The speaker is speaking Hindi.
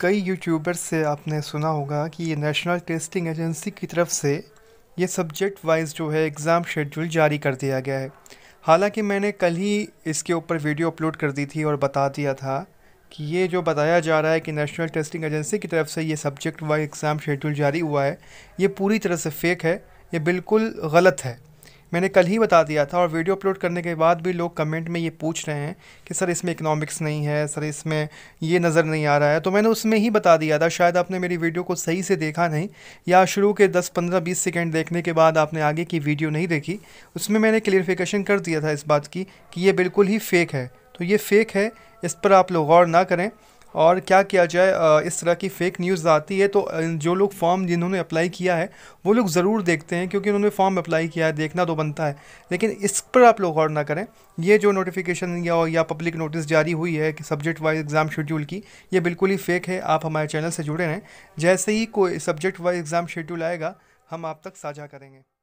कई यूट्यूबर्स से आपने सुना होगा कि ये नेशनल टेस्टिंग एजेंसी की तरफ से ये सब्जेक्ट वाइज जो है एग्ज़ाम शेड्यूल जारी कर दिया गया है हालांकि मैंने कल ही इसके ऊपर वीडियो अपलोड कर दी थी और बता दिया था कि ये जो बताया जा रहा है कि नेशनल टेस्टिंग एजेंसी की तरफ से ये सब्जेक्ट वाइज एग्ज़ाम शेड्यूल जारी हुआ है ये पूरी तरह से फेक है ये बिल्कुल गलत है मैंने कल ही बता दिया था और वीडियो अपलोड करने के बाद भी लोग कमेंट में ये पूछ रहे हैं कि सर इसमें इकनॉमिक्स नहीं है सर इसमें ये नज़र नहीं आ रहा है तो मैंने उसमें ही बता दिया था शायद आपने मेरी वीडियो को सही से देखा नहीं या शुरू के दस पंद्रह बीस सेकेंड देखने के बाद आपने आगे की वीडियो नहीं देखी उसमें मैंने क्लियरिफिकेशन कर दिया था इस बात की कि ये बिल्कुल ही फेक है तो ये फेक है इस पर आप लोग गौर ना करें और क्या किया जाए इस तरह की फेक न्यूज़ आती है तो जो लोग फॉर्म जिन्होंने अप्लाई किया है वो लोग ज़रूर देखते हैं क्योंकि उन्होंने फॉर्म अप्लाई किया है देखना तो बनता है लेकिन इस पर आप लोग गौर ना करें ये जो नोटिफिकेशन या या पब्लिक नोटिस जारी हुई है कि सब्जेक्ट वाइज एग्ज़ाम शेड्यूल की ये बिल्कुल ही फेक है आप हमारे चैनल से जुड़े रहें जैसे ही कोई सब्जेक्ट वाइज एग्ज़ाम शेड्यूल आएगा हम आप तक साझा करेंगे